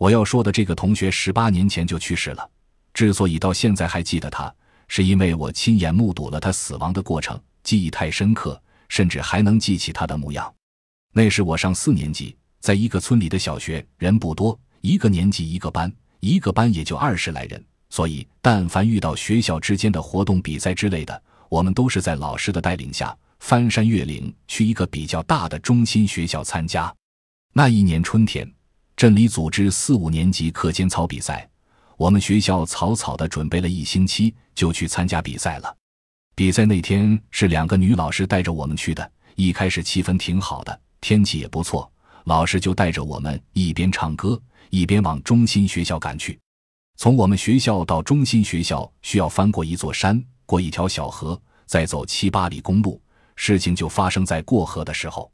我要说的这个同学十八年前就去世了。之所以到现在还记得他，是因为我亲眼目睹了他死亡的过程，记忆太深刻，甚至还能记起他的模样。那时我上四年级，在一个村里的小学，人不多，一个年级一个班，一个班也就二十来人。所以，但凡遇到学校之间的活动、比赛之类的，我们都是在老师的带领下翻山越岭去一个比较大的中心学校参加。那一年春天。镇里组织四五年级课间操比赛，我们学校草草的准备了一星期就去参加比赛了。比赛那天是两个女老师带着我们去的，一开始气氛挺好的，天气也不错，老师就带着我们一边唱歌一边往中心学校赶去。从我们学校到中心学校需要翻过一座山，过一条小河，再走七八里公路。事情就发生在过河的时候，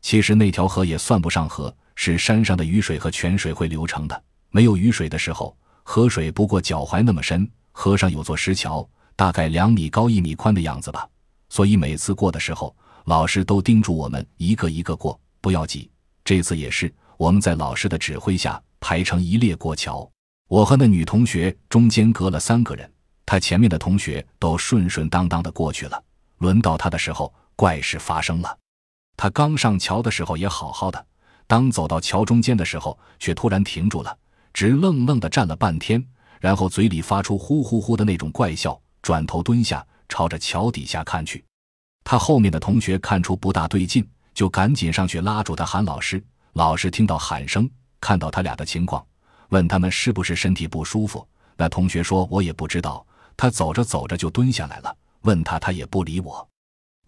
其实那条河也算不上河。是山上的雨水和泉水会流成的。没有雨水的时候，河水不过脚踝那么深。河上有座石桥，大概两米高、一米宽的样子吧。所以每次过的时候，老师都叮嘱我们一个一个过，不要急。这次也是，我们在老师的指挥下排成一列过桥。我和那女同学中间隔了三个人，她前面的同学都顺顺当当的过去了。轮到她的时候，怪事发生了。她刚上桥的时候也好好的。当走到桥中间的时候，却突然停住了，直愣愣地站了半天，然后嘴里发出“呼呼呼”的那种怪笑，转头蹲下，朝着桥底下看去。他后面的同学看出不大对劲，就赶紧上去拉住他，喊老师。老师听到喊声，看到他俩的情况，问他们是不是身体不舒服。那同学说：“我也不知道。”他走着走着就蹲下来了，问他，他也不理我。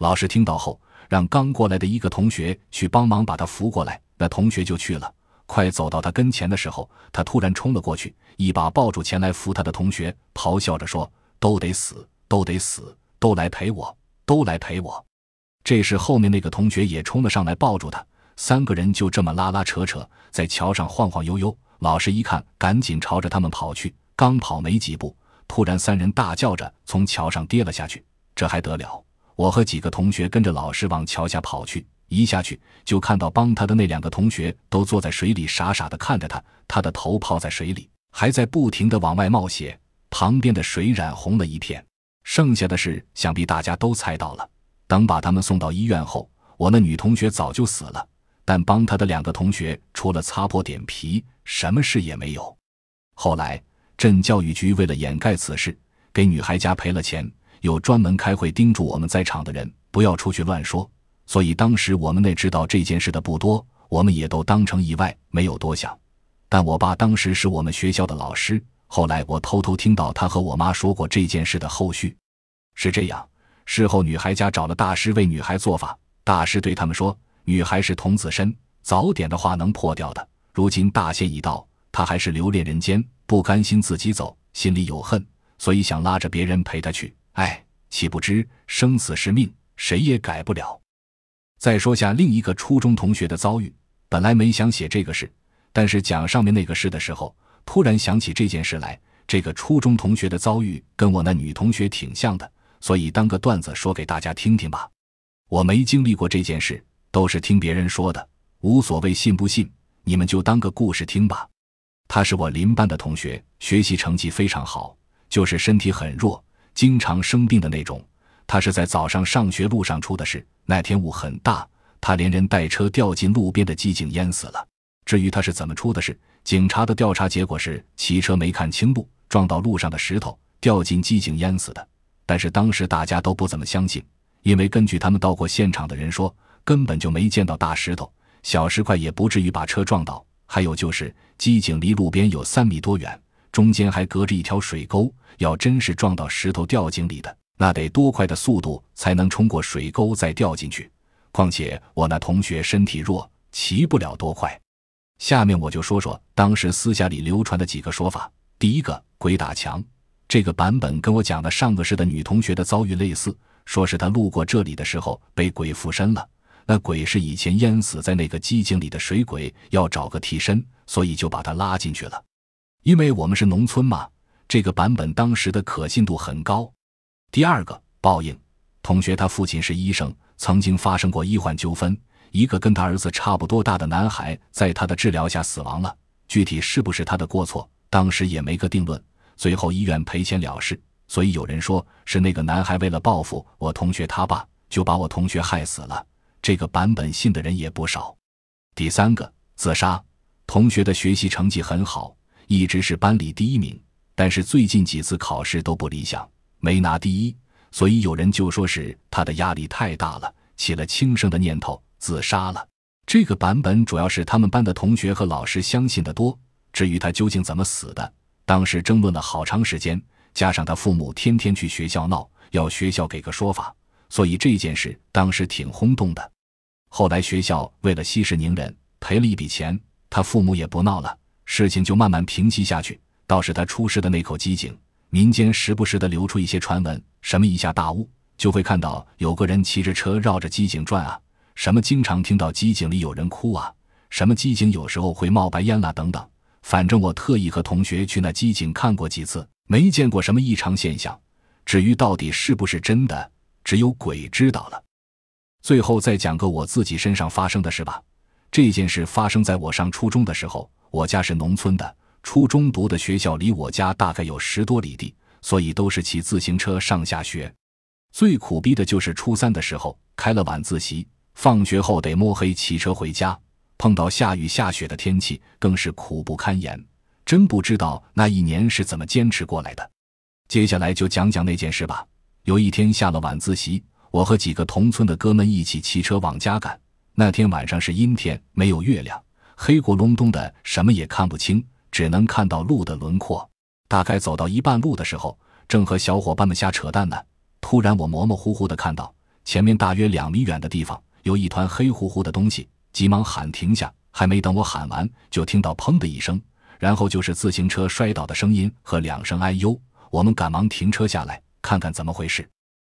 老师听到后。让刚过来的一个同学去帮忙把他扶过来，那同学就去了。快走到他跟前的时候，他突然冲了过去，一把抱住前来扶他的同学，咆哮着说：“都得死，都得死，都来陪我，都来陪我！”这时，后面那个同学也冲了上来，抱住他。三个人就这么拉拉扯扯，在桥上晃晃悠悠。老师一看，赶紧朝着他们跑去。刚跑没几步，突然三人大叫着从桥上跌了下去。这还得了！我和几个同学跟着老师往桥下跑去，一下去就看到帮他的那两个同学都坐在水里，傻傻地看着他。他的头泡在水里，还在不停地往外冒血，旁边的水染红了一片。剩下的事想必大家都猜到了。等把他们送到医院后，我那女同学早就死了，但帮他的两个同学除了擦破点皮，什么事也没有。后来镇教育局为了掩盖此事，给女孩家赔了钱。有专门开会叮嘱我们在场的人不要出去乱说，所以当时我们那知道这件事的不多，我们也都当成意外，没有多想。但我爸当时是我们学校的老师，后来我偷偷听到他和我妈说过这件事的后续。是这样，事后女孩家找了大师为女孩做法，大师对他们说，女孩是童子身，早点的话能破掉的。如今大限已到，她还是留恋人间，不甘心自己走，心里有恨，所以想拉着别人陪她去。哎，岂不知生死是命，谁也改不了。再说下另一个初中同学的遭遇。本来没想写这个事，但是讲上面那个事的时候，突然想起这件事来。这个初中同学的遭遇跟我那女同学挺像的，所以当个段子说给大家听听吧。我没经历过这件事，都是听别人说的，无所谓信不信，你们就当个故事听吧。他是我邻班的同学，学习成绩非常好，就是身体很弱。经常生病的那种，他是在早上上学路上出的事。那天雾很大，他连人带车掉进路边的机井淹死了。至于他是怎么出的事，警察的调查结果是骑车没看清路，撞到路上的石头，掉进机井淹死的。但是当时大家都不怎么相信，因为根据他们到过现场的人说，根本就没见到大石头，小石块也不至于把车撞倒，还有就是机井离路边有三米多远。中间还隔着一条水沟，要真是撞到石头掉井里的，那得多快的速度才能冲过水沟再掉进去？况且我那同学身体弱，骑不了多快。下面我就说说当时私下里流传的几个说法。第一个“鬼打墙”这个版本跟我讲的上个世的女同学的遭遇类似，说是她路过这里的时候被鬼附身了，那鬼是以前淹死在那个机井里的水鬼，要找个替身，所以就把她拉进去了。因为我们是农村嘛，这个版本当时的可信度很高。第二个报应，同学他父亲是医生，曾经发生过医患纠纷，一个跟他儿子差不多大的男孩在他的治疗下死亡了，具体是不是他的过错，当时也没个定论，最后医院赔钱了事。所以有人说是那个男孩为了报复我同学他爸，就把我同学害死了。这个版本信的人也不少。第三个自杀，同学的学习成绩很好。一直是班里第一名，但是最近几次考试都不理想，没拿第一，所以有人就说是他的压力太大了，起了轻生的念头，自杀了。这个版本主要是他们班的同学和老师相信的多。至于他究竟怎么死的，当时争论了好长时间，加上他父母天天去学校闹，要学校给个说法，所以这件事当时挺轰动的。后来学校为了息事宁人，赔了一笔钱，他父母也不闹了。事情就慢慢平息下去。倒是他出事的那口机井，民间时不时的流出一些传闻：什么一下大雾就会看到有个人骑着车绕着机井转啊；什么经常听到机井里有人哭啊；什么机井有时候会冒白烟啦等等。反正我特意和同学去那机井看过几次，没见过什么异常现象。至于到底是不是真的，只有鬼知道了。最后再讲个我自己身上发生的事吧。这件事发生在我上初中的时候。我家是农村的，初中读的学校离我家大概有十多里地，所以都是骑自行车上下学。最苦逼的就是初三的时候开了晚自习，放学后得摸黑骑车回家，碰到下雨下雪的天气更是苦不堪言，真不知道那一年是怎么坚持过来的。接下来就讲讲那件事吧。有一天下了晚自习，我和几个同村的哥们一起骑车往家赶。那天晚上是阴天，没有月亮。黑咕隆咚的，什么也看不清，只能看到路的轮廓。大概走到一半路的时候，正和小伙伴们瞎扯淡呢，突然我模模糊糊的看到前面大约两米远的地方有一团黑乎乎的东西，急忙喊停下。还没等我喊完，就听到“砰”的一声，然后就是自行车摔倒的声音和两声哎呦。我们赶忙停车下来，看看怎么回事。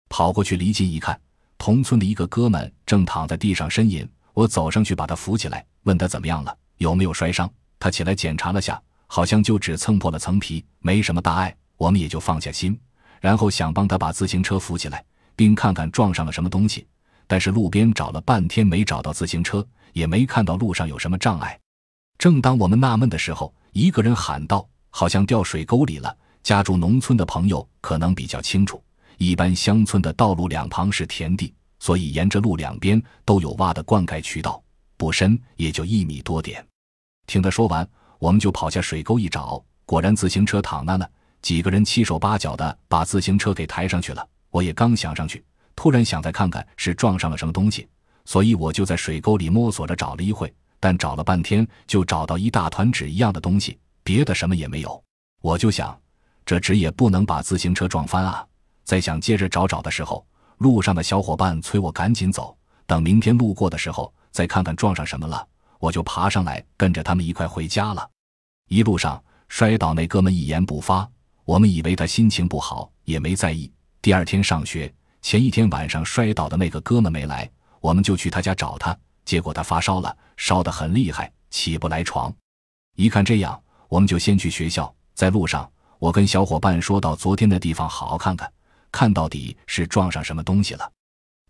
跑过去离近一看，同村的一个哥们正躺在地上呻吟。我走上去把他扶起来，问他怎么样了，有没有摔伤。他起来检查了下，好像就只蹭破了层皮，没什么大碍。我们也就放下心，然后想帮他把自行车扶起来，并看看撞上了什么东西。但是路边找了半天没找到自行车，也没看到路上有什么障碍。正当我们纳闷的时候，一个人喊道：“好像掉水沟里了。”家住农村的朋友可能比较清楚，一般乡村的道路两旁是田地。所以，沿着路两边都有挖的灌溉渠道，不深，也就一米多点。听他说完，我们就跑下水沟一找，果然自行车躺那呢。几个人七手八脚的把自行车给抬上去了。我也刚想上去，突然想再看看是撞上了什么东西，所以我就在水沟里摸索着找了一会，但找了半天就找到一大团纸一样的东西，别的什么也没有。我就想，这纸也不能把自行车撞翻啊。再想接着找找的时候。路上的小伙伴催我赶紧走，等明天路过的时候再看看撞上什么了。我就爬上来跟着他们一块回家了。一路上摔倒那哥们一言不发，我们以为他心情不好，也没在意。第二天上学前一天晚上摔倒的那个哥们没来，我们就去他家找他，结果他发烧了，烧得很厉害，起不来床。一看这样，我们就先去学校。在路上，我跟小伙伴说到昨天的地方好好看看。看到底是撞上什么东西了。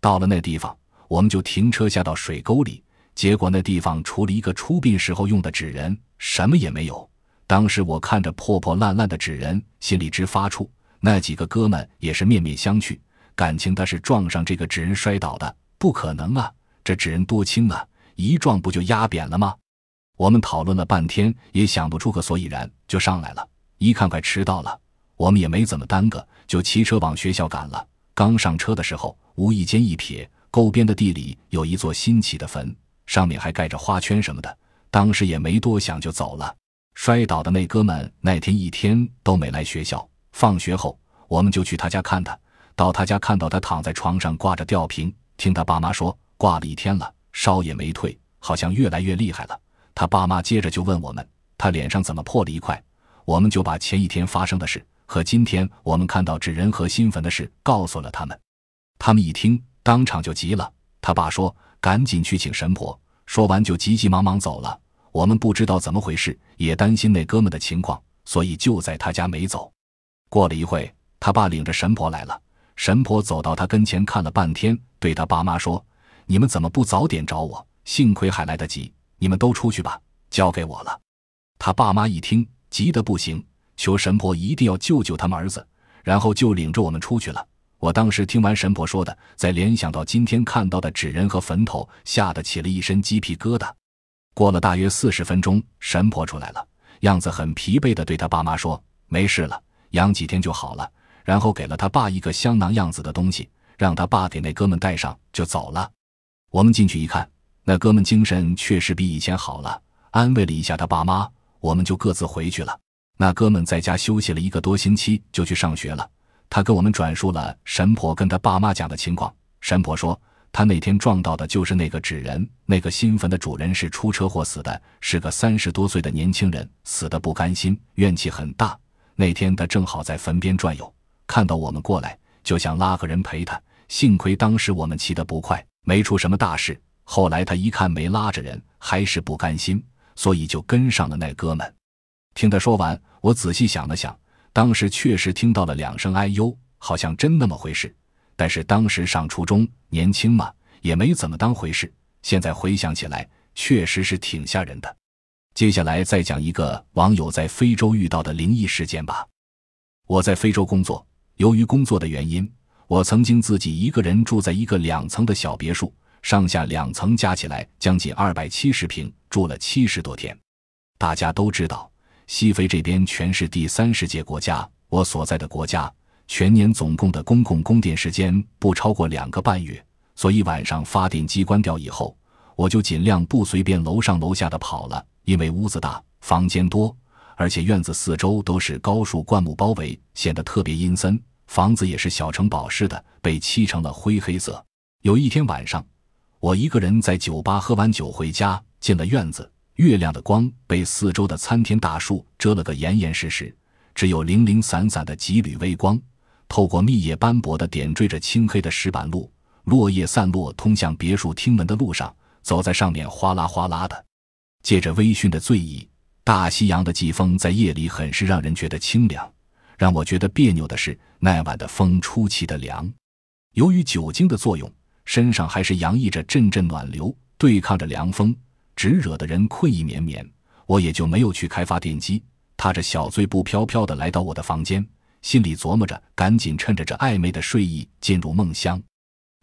到了那地方，我们就停车下到水沟里。结果那地方除了一个出殡时候用的纸人，什么也没有。当时我看着破破烂烂的纸人，心里直发怵。那几个哥们也是面面相觑，感情他是撞上这个纸人摔倒的？不可能啊，这纸人多轻啊，一撞不就压扁了吗？我们讨论了半天也想不出个所以然，就上来了。一看快迟到了，我们也没怎么耽搁。就骑车往学校赶了。刚上车的时候，无意间一瞥，沟边的地里有一座新起的坟，上面还盖着花圈什么的。当时也没多想，就走了。摔倒的那哥们那天一天都没来学校。放学后，我们就去他家看他。到他家看到他躺在床上挂着吊瓶，听他爸妈说挂了一天了，烧也没退，好像越来越厉害了。他爸妈接着就问我们，他脸上怎么破了一块？我们就把前一天发生的事。和今天我们看到纸人和新坟的事告诉了他们，他们一听当场就急了。他爸说：“赶紧去请神婆。”说完就急急忙忙走了。我们不知道怎么回事，也担心那哥们的情况，所以就在他家没走。过了一会，他爸领着神婆来了。神婆走到他跟前看了半天，对他爸妈说：“你们怎么不早点找我？幸亏还来得及。你们都出去吧，交给我了。”他爸妈一听，急得不行。求神婆一定要救救他们儿子，然后就领着我们出去了。我当时听完神婆说的，再联想到今天看到的纸人和坟头，吓得起了一身鸡皮疙瘩。过了大约四十分钟，神婆出来了，样子很疲惫的对他爸妈说：“没事了，养几天就好了。”然后给了他爸一个香囊样子的东西，让他爸给那哥们带上，就走了。我们进去一看，那哥们精神确实比以前好了，安慰了一下他爸妈，我们就各自回去了。那哥们在家休息了一个多星期，就去上学了。他给我们转述了神婆跟他爸妈讲的情况。神婆说，他那天撞到的就是那个纸人。那个新坟的主人是出车祸死的，是个三十多岁的年轻人，死的不甘心，怨气很大。那天他正好在坟边转悠，看到我们过来，就想拉个人陪他。幸亏当时我们骑得不快，没出什么大事。后来他一看没拉着人，还是不甘心，所以就跟上了那哥们。听他说完，我仔细想了想，当时确实听到了两声“哎呦”，好像真那么回事。但是当时上初中，年轻嘛，也没怎么当回事。现在回想起来，确实是挺吓人的。接下来再讲一个网友在非洲遇到的灵异事件吧。我在非洲工作，由于工作的原因，我曾经自己一个人住在一个两层的小别墅，上下两层加起来将近二百七十平，住了七十多天。大家都知道。西非这边全是第三世界国家，我所在的国家全年总共的公共供电时间不超过两个半月，所以晚上发电机关掉以后，我就尽量不随便楼上楼下的跑了。因为屋子大，房间多，而且院子四周都是高树灌木包围，显得特别阴森。房子也是小城堡似的，被漆成了灰黑色。有一天晚上，我一个人在酒吧喝完酒回家，进了院子。月亮的光被四周的参天大树遮了个严严实实，只有零零散散的几缕微光，透过密叶斑驳的点缀着青黑的石板路，落叶散落，通向别墅厅门的路上，走在上面哗啦哗啦的。借着微醺的醉意，大西洋的季风在夜里很是让人觉得清凉。让我觉得别扭的是，那晚的风出奇的凉。由于酒精的作用，身上还是洋溢着阵阵暖流，对抗着凉风。只惹得人困意绵绵，我也就没有去开发电机。踏着小醉步飘飘的来到我的房间，心里琢磨着，赶紧趁着这暧昧的睡意进入梦乡。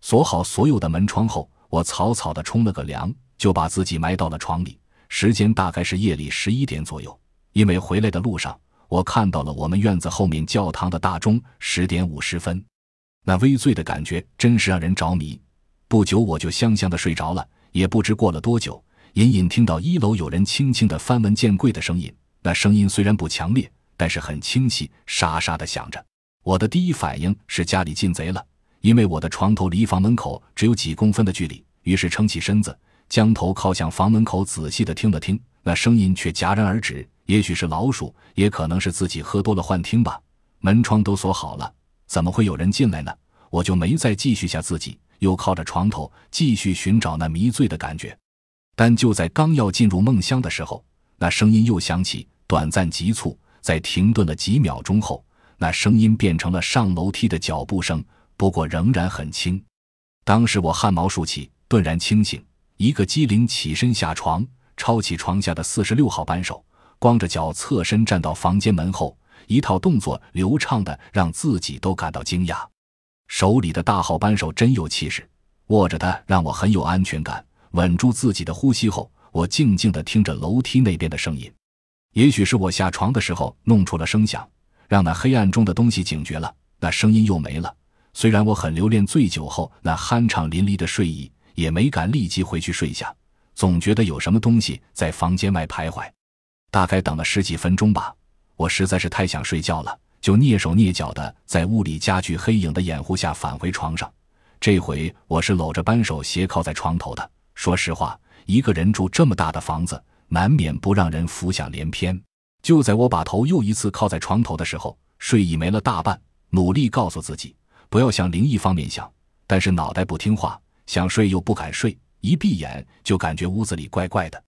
锁好所有的门窗后，我草草的冲了个凉，就把自己埋到了床里。时间大概是夜里十一点左右，因为回来的路上我看到了我们院子后面教堂的大钟十点五十分。那微醉的感觉真是让人着迷。不久我就香香的睡着了，也不知过了多久。隐隐听到一楼有人轻轻的翻文件柜的声音，那声音虽然不强烈，但是很清晰，沙沙的响着。我的第一反应是家里进贼了，因为我的床头离房门口只有几公分的距离。于是撑起身子，将头靠向房门口，仔细的听了听，那声音却戛然而止。也许是老鼠，也可能是自己喝多了幻听吧。门窗都锁好了，怎么会有人进来呢？我就没再继续吓自己，又靠着床头继续寻找那迷醉的感觉。但就在刚要进入梦乡的时候，那声音又响起，短暂急促，在停顿了几秒钟后，那声音变成了上楼梯的脚步声，不过仍然很轻。当时我汗毛竖起，顿然清醒，一个机灵起身下床，抄起床下的四十六号扳手，光着脚侧身站到房间门后，一套动作流畅的让自己都感到惊讶。手里的大号扳手真有气势，握着它让我很有安全感。稳住自己的呼吸后，我静静地听着楼梯那边的声音。也许是我下床的时候弄出了声响，让那黑暗中的东西警觉了。那声音又没了。虽然我很留恋醉酒后那酣畅淋漓的睡意，也没敢立即回去睡下，总觉得有什么东西在房间外徘徊。大概等了十几分钟吧，我实在是太想睡觉了，就蹑手蹑脚地在屋里家具黑影的掩护下返回床上。这回我是搂着扳手斜靠在床头的。说实话，一个人住这么大的房子，难免不让人浮想联翩。就在我把头又一次靠在床头的时候，睡意没了大半，努力告诉自己不要想灵异方面想，但是脑袋不听话，想睡又不敢睡，一闭眼就感觉屋子里怪怪的。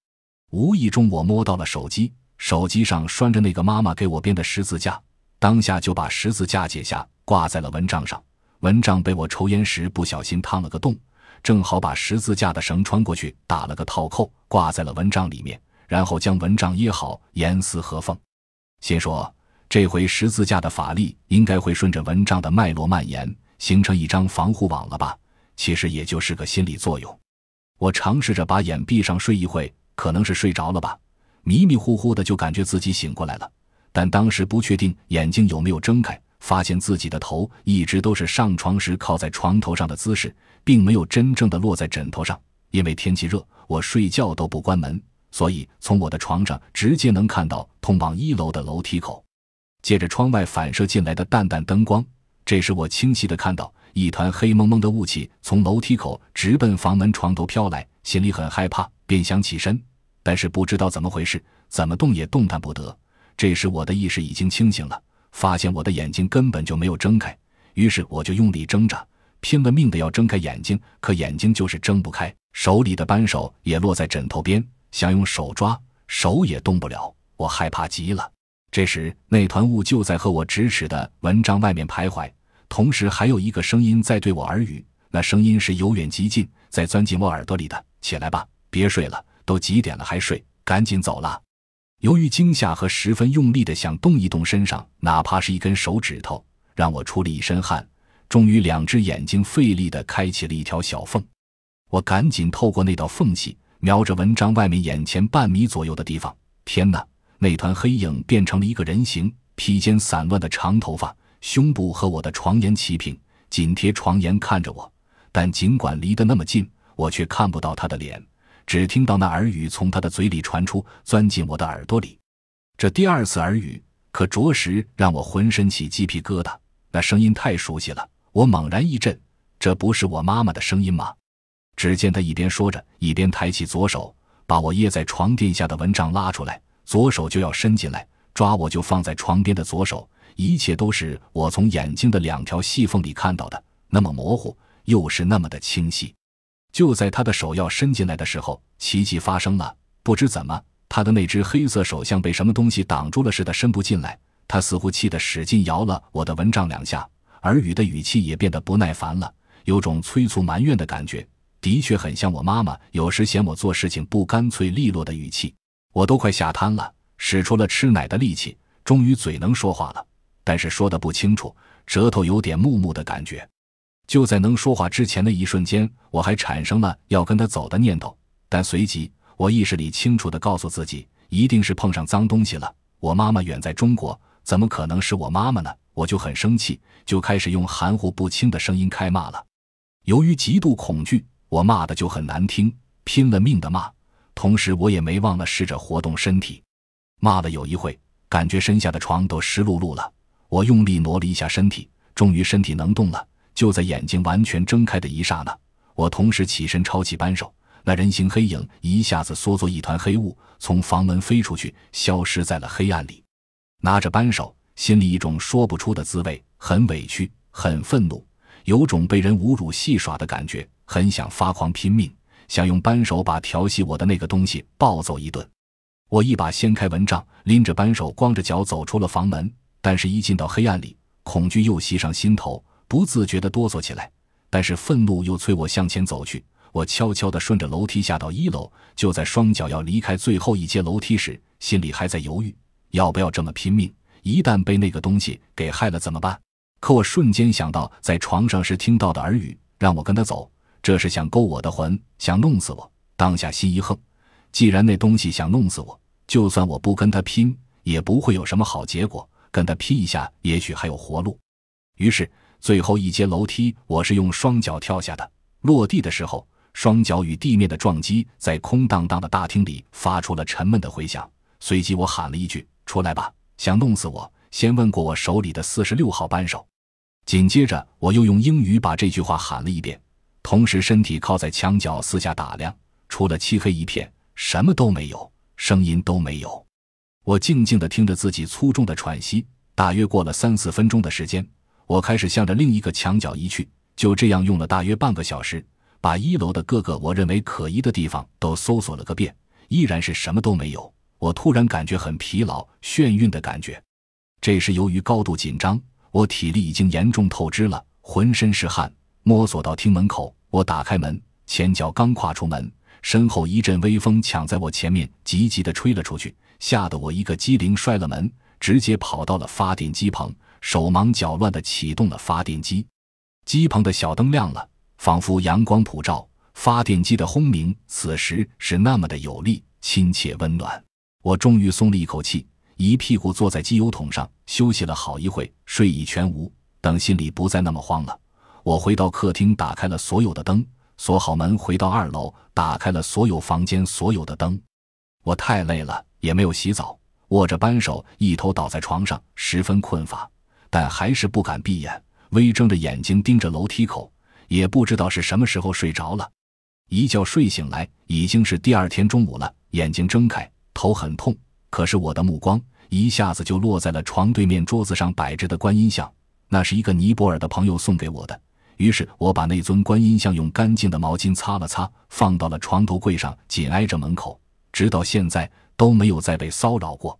无意中我摸到了手机，手机上拴着那个妈妈给我编的十字架，当下就把十字架解下挂在了蚊帐上，蚊帐被我抽烟时不小心烫了个洞。正好把十字架的绳穿过去，打了个套扣，挂在了蚊帐里面，然后将蚊帐掖好，严丝合缝。心说，这回十字架的法力应该会顺着蚊帐的脉络蔓延，形成一张防护网了吧？其实也就是个心理作用。我尝试着把眼闭上睡一会，可能是睡着了吧，迷迷糊糊的就感觉自己醒过来了，但当时不确定眼睛有没有睁开，发现自己的头一直都是上床时靠在床头上的姿势。并没有真正的落在枕头上，因为天气热，我睡觉都不关门，所以从我的床上直接能看到通往一楼的楼梯口。借着窗外反射进来的淡淡灯光，这时我清晰的看到一团黑蒙蒙的雾气从楼梯口直奔房门床头飘来，心里很害怕，便想起身，但是不知道怎么回事，怎么动也动弹不得。这时我的意识已经清醒了，发现我的眼睛根本就没有睁开，于是我就用力挣扎。拼了命的要睁开眼睛，可眼睛就是睁不开，手里的扳手也落在枕头边，想用手抓，手也动不了。我害怕极了。这时，那团雾就在和我咫尺的文章外面徘徊，同时还有一个声音在对我耳语。那声音是由远及近，在钻进我耳朵里的。起来吧，别睡了，都几点了还睡？赶紧走了。由于惊吓和十分用力的想动一动身上，哪怕是一根手指头，让我出了一身汗。终于，两只眼睛费力地开启了一条小缝，我赶紧透过那道缝隙，瞄着文章外面眼前半米左右的地方。天哪！那团黑影变成了一个人形，披肩散乱的长头发，胸部和我的床沿齐平，紧贴床沿看着我。但尽管离得那么近，我却看不到他的脸，只听到那耳语从他的嘴里传出，钻进我的耳朵里。这第二次耳语可着实让我浑身起鸡皮疙瘩，那声音太熟悉了。我猛然一震，这不是我妈妈的声音吗？只见他一边说着，一边抬起左手，把我掖在床垫下的蚊帐拉出来，左手就要伸进来抓我就放在床边的左手。一切都是我从眼睛的两条细缝里看到的，那么模糊，又是那么的清晰。就在他的手要伸进来的时候，奇迹发生了。不知怎么，他的那只黑色手像被什么东西挡住了似的伸不进来。他似乎气得使劲摇了我的蚊帐两下。耳语的语气也变得不耐烦了，有种催促埋怨的感觉，的确很像我妈妈有时嫌我做事情不干脆利落的语气。我都快吓瘫了，使出了吃奶的力气，终于嘴能说话了，但是说的不清楚，舌头有点木木的感觉。就在能说话之前的一瞬间，我还产生了要跟他走的念头，但随即我意识里清楚的告诉自己，一定是碰上脏东西了。我妈妈远在中国，怎么可能是我妈妈呢？我就很生气，就开始用含糊不清的声音开骂了。由于极度恐惧，我骂的就很难听，拼了命的骂。同时，我也没忘了试着活动身体。骂了有一会，感觉身下的床都湿漉漉了。我用力挪了一下身体，终于身体能动了。就在眼睛完全睁开的一刹那，我同时起身抄起扳手，那人形黑影一下子缩作一团黑雾，从房门飞出去，消失在了黑暗里。拿着扳手。心里一种说不出的滋味，很委屈，很愤怒，有种被人侮辱戏耍的感觉，很想发狂拼命，想用扳手把调戏我的那个东西暴揍一顿。我一把掀开蚊帐，拎着扳手，光着脚走出了房门。但是，一进到黑暗里，恐惧又袭上心头，不自觉的哆嗦起来。但是，愤怒又催我向前走去。我悄悄的顺着楼梯下到一楼，就在双脚要离开最后一阶楼梯时，心里还在犹豫要不要这么拼命。一旦被那个东西给害了，怎么办？可我瞬间想到，在床上时听到的耳语，让我跟他走，这是想勾我的魂，想弄死我。当下心一横，既然那东西想弄死我，就算我不跟他拼，也不会有什么好结果。跟他拼一下，也许还有活路。于是，最后一阶楼梯，我是用双脚跳下的。落地的时候，双脚与地面的撞击在空荡荡的大厅里发出了沉闷的回响。随即，我喊了一句：“出来吧。”想弄死我，先问过我手里的四十六号扳手。紧接着，我又用英语把这句话喊了一遍，同时身体靠在墙角，四下打量，除了漆黑一片，什么都没有，声音都没有。我静静地听着自己粗重的喘息。大约过了三四分钟的时间，我开始向着另一个墙角移去。就这样用了大约半个小时，把一楼的各个我认为可疑的地方都搜索了个遍，依然是什么都没有。我突然感觉很疲劳、眩晕的感觉，这是由于高度紧张，我体力已经严重透支了，浑身是汗。摸索到厅门口，我打开门，前脚刚跨出门，身后一阵微风抢在我前面急急地吹了出去，吓得我一个机灵摔了门，直接跑到了发电机棚，手忙脚乱地启动了发电机，机棚的小灯亮了，仿佛阳光普照，发电机的轰鸣此时是那么的有力、亲切、温暖。我终于松了一口气，一屁股坐在机油桶上休息了好一会，睡意全无。等心里不再那么慌了，我回到客厅，打开了所有的灯，锁好门，回到二楼，打开了所有房间所有的灯。我太累了，也没有洗澡，握着扳手，一头倒在床上，十分困乏，但还是不敢闭眼，微睁着眼睛盯着楼梯口，也不知道是什么时候睡着了。一觉睡醒来，已经是第二天中午了，眼睛睁开。头很痛，可是我的目光一下子就落在了床对面桌子上摆着的观音像。那是一个尼泊尔的朋友送给我的。于是我把那尊观音像用干净的毛巾擦了擦，放到了床头柜上，紧挨着门口，直到现在都没有再被骚扰过。